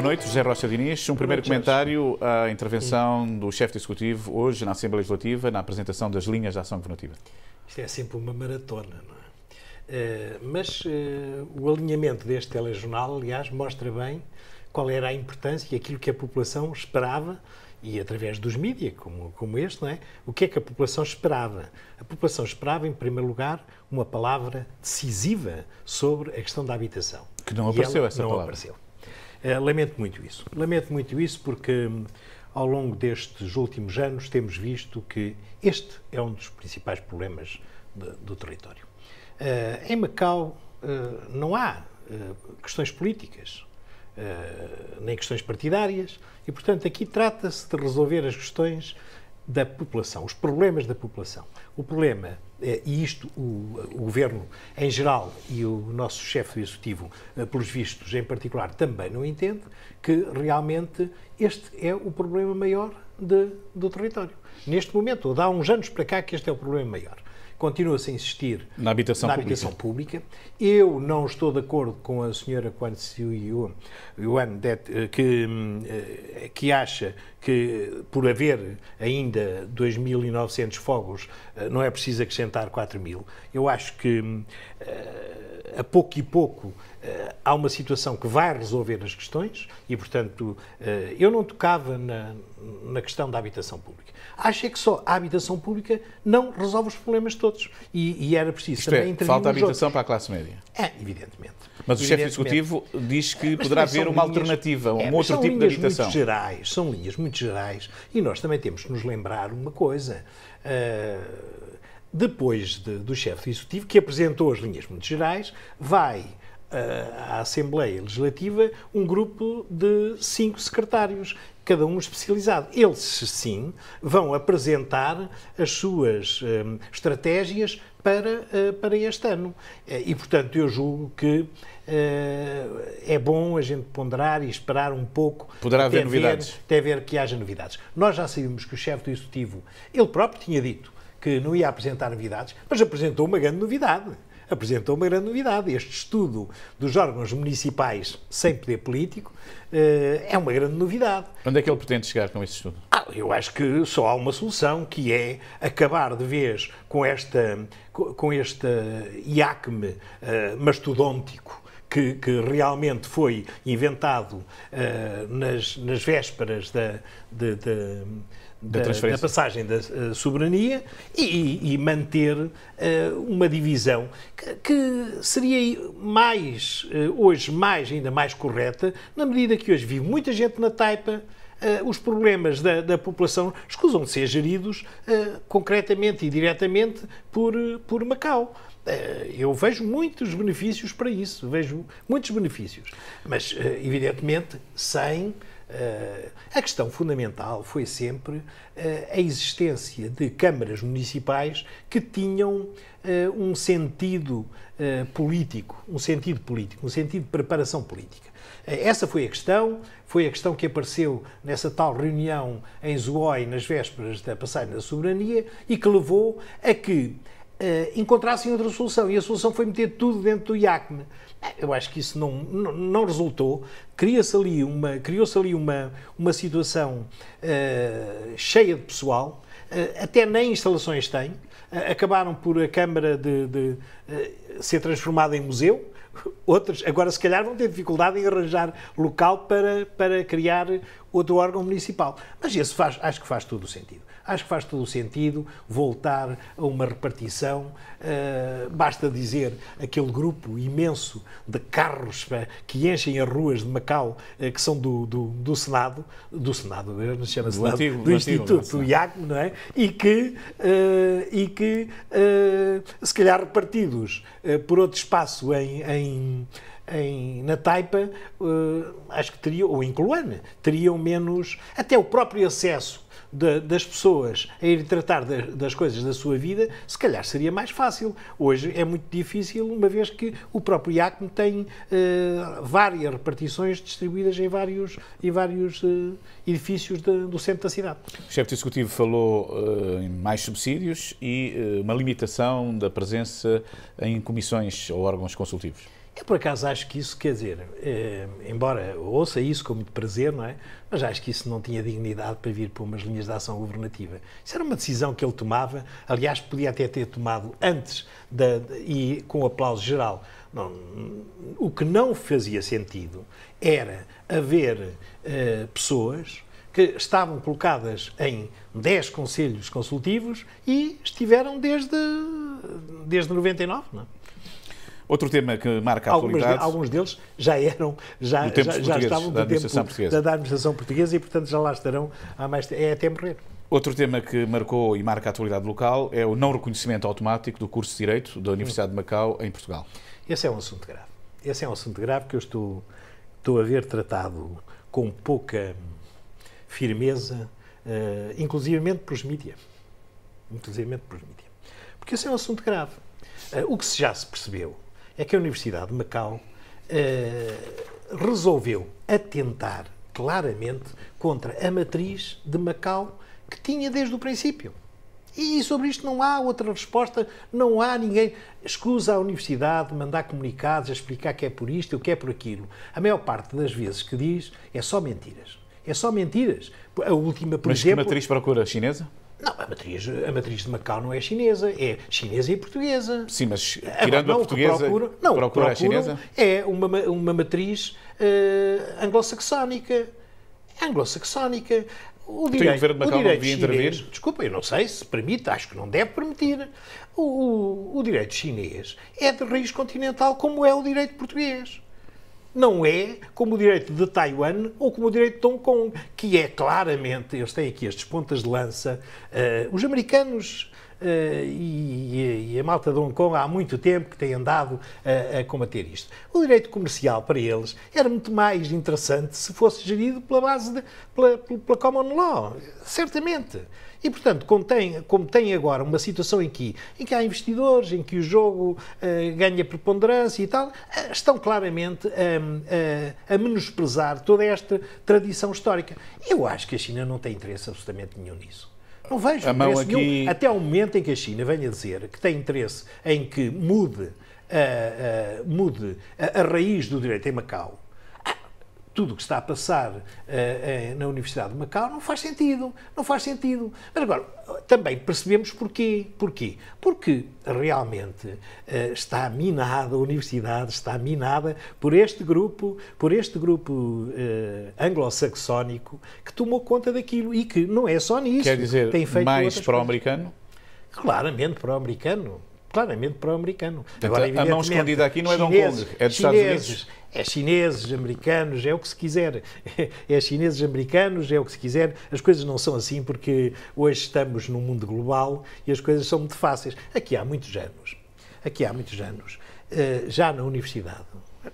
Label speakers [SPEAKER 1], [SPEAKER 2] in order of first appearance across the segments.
[SPEAKER 1] Boa noite, José Rocha Diniz. Um primeiro comentário à intervenção do chefe executivo hoje na Assembleia Legislativa na apresentação das linhas de ação governativa.
[SPEAKER 2] Isto é sempre uma maratona, não é? Eh, mas eh, o alinhamento deste telejornal, aliás, mostra bem qual era a importância e aquilo que a população esperava e através dos mídias, como, como este, não é? O que é que a população esperava? A população esperava, em primeiro lugar, uma palavra decisiva sobre a questão da habitação.
[SPEAKER 1] Que não e apareceu essa não palavra. Apareceu.
[SPEAKER 2] Eh, lamento muito isso. Lamento muito isso porque hum, ao longo destes últimos anos temos visto que este é um dos principais problemas de, do território. Eh, em Macau eh, não há questões políticas, nem questões partidárias, e portanto aqui trata-se de resolver as questões da população, os problemas da população. O problema, é, e isto o, o governo em geral e o nosso chefe executivo, eh, pelos vistos em particular, também não entende, que realmente este é o problema maior de, do território. Neste momento, ou dá uns anos para cá que este é o problema maior continua-se a insistir na habitação, na habitação pública. pública. Eu não estou de acordo com a senhora Quan Siu Yuan, que, hum, eh, que acha que, por haver ainda 2.900 fogos, eh, não é preciso acrescentar 4.000. Eu acho que, hum, eh, a pouco e pouco, há uma situação que vai resolver as questões e, portanto, eu não tocava na, na questão da
[SPEAKER 1] habitação pública
[SPEAKER 2] acha que só a habitação pública não resolve os problemas todos. E, e era preciso Isto é, também é, Falta habitação
[SPEAKER 1] outros. para a classe média. É, evidentemente. Mas o chefe executivo diz que poderá haver uma linhas, alternativa, um é, outro tipo de habitação. São linhas Muito gerais, são linhas
[SPEAKER 2] muito gerais e nós também temos que nos lembrar uma coisa. Uh, depois de, do chefe executivo, que apresentou as linhas muito gerais, vai eh, à Assembleia Legislativa um grupo de cinco secretários, cada um especializado. Eles, sim, vão apresentar as suas um, eh, estratégias para, uh, para este ano. E, portanto, eu julgo que uh, é bom a gente ponderar e esperar um pouco. Poderá haver novidades. Ver, até ver que haja novidades. Nós já sabemos que o chefe do Executivo, ele próprio tinha dito que não ia apresentar novidades, mas apresentou uma grande novidade apresentou uma grande novidade. Este estudo dos órgãos municipais sem poder político eh, é uma grande novidade. Onde é que ele pretende chegar com este estudo? Ah, eu acho que só há uma solução, que é acabar de vez com, esta, com este IACME mastodóntico. Eh, mastodôntico que, que, realmente foi inventado uh, nas, nas vésperas da, de, de da, da, da passagem da uh, soberania e, e manter uh, uma divisão que, que seria mais, uh, hoje, mais, ainda mais correta, na medida que hoje vive muita gente na taipa, Uh, os problemas da, da população escusam de ser geridos uh, concretamente e diretamente por, por Macau. Uh, eu vejo muitos benefícios para isso, vejo muitos benefícios, mas evidentemente sem eh, a questão fundamental foi sempre eh, a existência de câmaras municipais que tinham eh, um sentido político, um sentido político, um sentido de preparação política. Essa foi a questão, foi a questão que apareceu nessa tal reunião em Zuói, nas vésperas da passagem da soberania, e que levou a que eh, encontrassem outra solução. E a solução foi meter tudo dentro do IACME. Ah, eu acho que isso não, não, não resultou. Criou-se ali uma, criou ali uma, uma situação uh, cheia de pessoal, uh, até nem instalações têm. Uh, acabaram por a Câmara de, de ser transformada em museu. Outros, agora, se calhar, vão ter dificuldade em arranjar local para, para criar outro órgão municipal. Mas isso faz, acho que faz todo o sentido. Acho que faz todo o sentido voltar a uma repartição. Uh, basta dizer aquele grupo imenso de carros eh, que enchem as ruas de Macau, uh, que são do, do, do, Senado, do Senado, não se chama do Senado, antigo, do, do Instituto, do não é? E que, uh, e que se calhar repartidos por outro espaço em, em em, na Taipa, uh, acho que teriam, ou em Coluana, teriam menos, até o próprio acesso de, das pessoas a ir tratar de, das coisas da sua vida, se calhar seria mais fácil. Hoje é muito difícil, uma vez que o próprio IACM tem uh, várias repartições distribuídas em vários, em vários uh, edifícios de,
[SPEAKER 1] do centro da cidade. O chefe Executivo falou em mais subsídios e uma limitação da presença em comissões ou órgãos consultivos.
[SPEAKER 2] Eu, por acaso, acho que isso, quer dizer, eh, embora ouça isso com muito prazer, não é? Mas acho que isso não tinha dignidade para vir para umas linhas de ação governativa. Isso era uma decisão que ele tomava, aliás, podia até ter tomado antes da, e com aplauso geral. Não, o que não fazia sentido era haver eh, pessoas que estavam colocadas em 10 conselhos consultivos e estiveram desde, desde 99,
[SPEAKER 1] não é? Outro tema que marca a alguns atualidade... alguns
[SPEAKER 2] deles já eram, já, já, já estavam do tempo da, da, administração portuguesa e, portanto, já lá estarão há mais, é até morrer.
[SPEAKER 1] Outro tema que marcou e marca a atualidade local é o não reconhecimento automático do curso de Direito da Universidade de Macau em Portugal.
[SPEAKER 2] Esse é um assunto grave. Esse é um assunto grave que eu estou, estou a ver tratado com pouca firmeza, uh, inclusivamente pelos mídias. Inclusivamente pelos mídias. Porque esse é um assunto grave. Uh, o que já se percebeu é que a Universidade de Macau eh, resolveu atentar claramente contra a matriz de Macau que tinha desde o princípio. E sobre isto não há outra resposta, não há ninguém. Escusa a universidade mandar comunicados a explicar que é por isto e o que é por aquilo. A maior parte das vezes que diz é só mentiras. É só mentiras. A última, por Mas exemplo. Mas que matriz procura chinesa? Não, a matriz, a matriz de Macau não é chinesa, é chinesa e portuguesa. Sim,
[SPEAKER 1] mas ah, tirando a, a portuguesa, procura, não, é procura, procura a chinesa?
[SPEAKER 2] É uma, uma matriz uh, anglo-saxónica. É anglo-saxónica. O então, direito, o governo de Macau não devia intervir? Chinês, desculpa, eu não sei se permite, acho que não deve permitir. O, o, o direito chinês é de raiz continental, como é o direito português não é como o direito de Taiwan ou como o direito de Hong Kong, que é claramente, eles têm aqui estes pontas de lança. Uh, os americanos eh, e, a malta de Hong Kong há muito tempo que tem andado a, combater isto. O direito comercial para eles era muito mais interessante se fosse gerido pela base, de, pela, pela common law, certamente. E, portanto, como tem, como tem agora uma situação em que, em que há investidores, em que o jogo uh, ganha preponderância e tal, uh, estão claramente a, a, menosprezar toda esta tradição histórica. Eu acho que a China não tem interesse absolutamente nenhum nisso. Não vejo a mão aqui... Nenhum, até ao momento em que a China venha dizer que tem interesse em que mude, uh, uh, mude a, a raiz do direito em Macau, tudo o que está a passar uh, uh, na Universidade de Macau não faz sentido, não faz sentido. Mas agora, também percebemos porquê. Porquê? Porque realmente uh, está minada, a universidade está minada por este grupo, por este grupo anglo-saxónico que tomou conta daquilo e que não é só nisso. Quer dizer, tem feito mais americano Claramente para o americano claramente pró-americano. Agora, a mão escondida aqui não é chineses, Hong Kong, é dos Estados Unidos. É chineses, americanos, é o que se quiser. É chineses, americanos, é o que se quiser. As coisas não são assim porque hoje estamos num mundo global e as coisas são muito fáceis. Aqui há muitos anos, aqui há muitos anos, eh, já na universidade,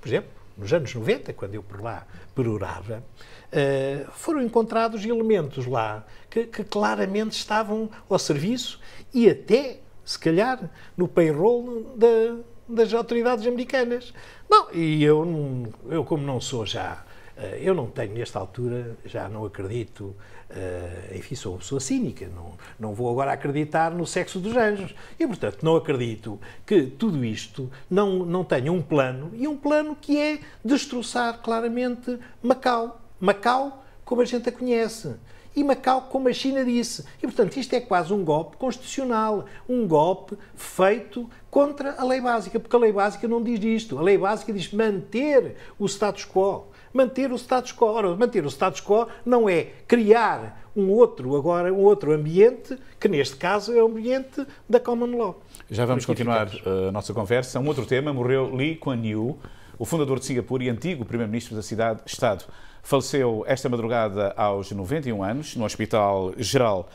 [SPEAKER 2] por exemplo, nos anos 90, quando eu por lá perorava, eh, foram encontrados elementos lá que, que claramente estavam ao serviço e até se calhar, no payroll da, das autoridades americanas. Bom, e eu, eu como não sou já, eh, eu não tenho nesta altura, já não acredito, eh, enfim, sou uma pessoa cínica, não, não vou agora acreditar no sexo dos anjos. E, portanto, não acredito que tudo isto não, não tenha um plano, e um plano que é destroçar claramente Macau. Macau como a gente a conhece e Macau, como a China disse. E, portanto, isto é quase um golpe constitucional, um golpe feito contra a lei básica, porque a lei básica não diz isto. A lei básica diz manter o status quo. Manter o status quo. Ora, manter o status quo não é criar um outro, agora, um outro ambiente, que neste caso é o ambiente da common law.
[SPEAKER 1] Já vamos continuar eh, a nossa conversa. Um outro tema, morreu Lee Kuan Yew, o fundador de Singapura e antigo primeiro-ministro da cidade, Estado, faleceu esta madrugada aos 91 anos no Hospital Geral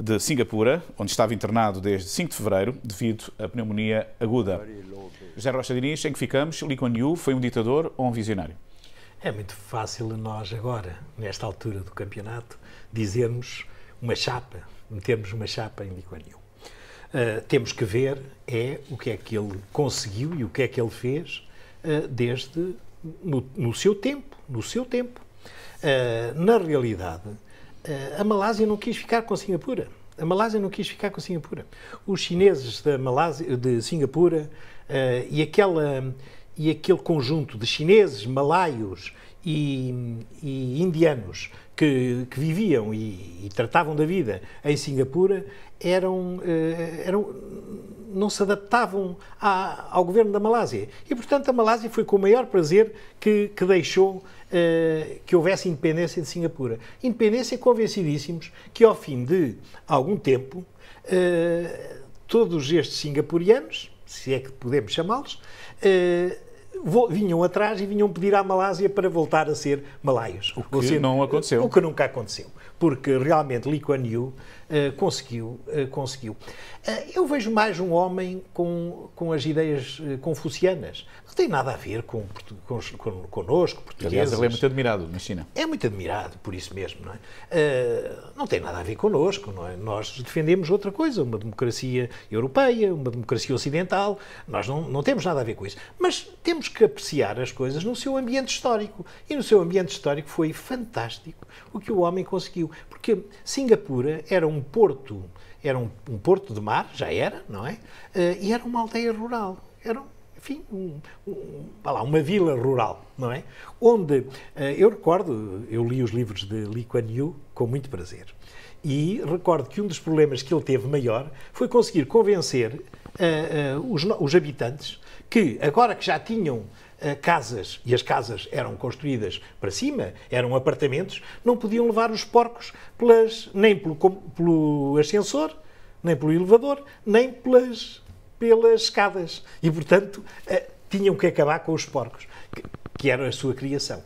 [SPEAKER 1] de Singapura, onde estava internado desde 5 de fevereiro devido à pneumonia aguda. José Rocha Diniz, em que ficamos, Lee Kuan Yew foi um ditador ou um visionário?
[SPEAKER 2] É muito fácil nós agora, nesta altura do campeonato, dizermos uma chapa, metermos uma chapa em Lee Kuan Yew. Uh, ah, temos que ver é o que é que ele conseguiu e o que é que ele fez eh, desde no, no, seu tempo, no seu tempo. Eh, na realidade, eh, a Malásia não quis ficar com Singapura. A Malásia não quis ficar com Singapura. Os chineses da Malásia, de Singapura e aquela e aquele conjunto de chineses, malaios e, e indianos que, que viviam e, e, tratavam da vida em Singapura eram, eh, eram não se adaptavam à, ao governo da Malásia. E, portanto, a Malásia foi com o maior prazer que, que deixou eh, que houvesse independência de Singapura. Independência convencidíssimos que, ao fim de algum tempo, eh, todos estes singapurianos se é que podemos chamá-los, eh, vinham atrás e vinham pedir à Malásia para voltar a ser malaios. O que não aconteceu. O que nunca aconteceu. Porque realmente Lee Kuan Yew eh, conseguiu, eh, conseguiu. Eh, eu vejo mais um homem com, com as ideias confucianas. Não tem nada a ver com, com, com connosco, portugueses. Aliás, ele é muito
[SPEAKER 1] admirado na China. É muito admirado, por isso mesmo, não é?
[SPEAKER 2] não tem nada a ver connosco, não é? Nós defendemos outra coisa, uma democracia europeia, uma democracia ocidental. Nós não, não temos nada a ver com isso. Mas temos que apreciar as coisas no seu ambiente histórico. E no seu ambiente histórico foi fantástico o que o homem conseguiu. Porque Singapura era um porto, era um, um porto de mar, já era, não é? Eh, e era uma aldeia rural, era enfim, um, um, lá, uma vila rural, não é? Onde, eh, eu recordo, eu li os livros de Lee Kuan Yew com muito prazer, e recordo que um dos problemas que ele teve maior foi conseguir convencer uh, uh, os, os habitantes que, agora que já tinham eh, casas, e as casas eram construídas para cima, eram apartamentos, não podiam levar os porcos pelas, nem pelo, pelo ascensor, nem pelo elevador, nem pelas, pelas escadas. E, portanto, eh, tinham que acabar com os porcos, que, que a sua criação.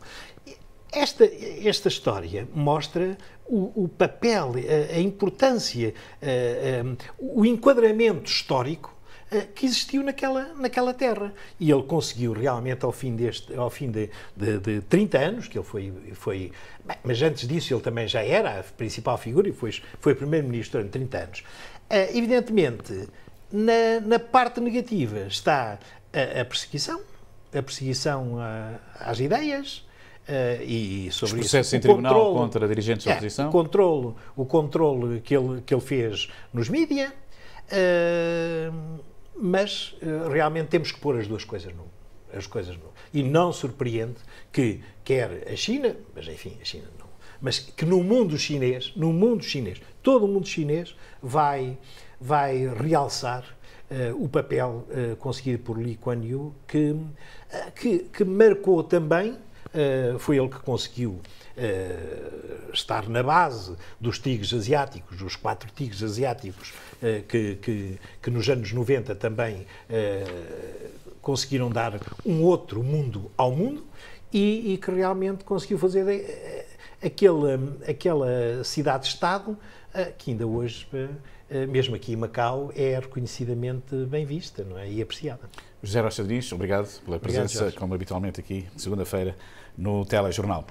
[SPEAKER 2] Esta, esta história mostra o, o papel, a, eh, a importância, a, a, o enquadramento histórico eh, que existiu naquela, naquela terra. E ele conseguiu realmente, ao fim, deste, ao fim de, de, de 30 anos, que ele foi. foi bem, mas antes disso, ele também já era a principal figura e foi, foi primeiro-ministro durante 30 anos. Eh, evidentemente, na, na parte negativa está a, a perseguição, a perseguição às ideias, Uh, e, sobre Os processos isso, em tribunal controlo, contra dirigentes da é, oposição. É, o controlo, o controlo que ele, que ele fez nos mídias. Uh, mas eh, realmente temos que pôr as duas coisas no, as coisas no. E não surpreende que quer a China, mas enfim, a China não, mas que no mundo chinês, no mundo chinês, todo o mundo chinês vai vai realçar uh, o papel uh, conseguido por Lee Kuan Yew que, uh, que, que marcou também eh, foi ele que conseguiu Uh, estar na base dos tigres asiáticos, dos quatro tigres asiáticos uh, que, que, que, nos anos 90 também uh, conseguiram dar um outro mundo ao mundo e, e que realmente conseguiu fazer aquela, aquela cidade-estado que ainda hoje eh, mesmo aqui em Macau, é reconhecidamente bem vista não é? e apreciada.
[SPEAKER 1] José Rocha Diniz, obrigado pela presença, obrigado, como habitualmente aqui, segunda-feira, no Telejornal.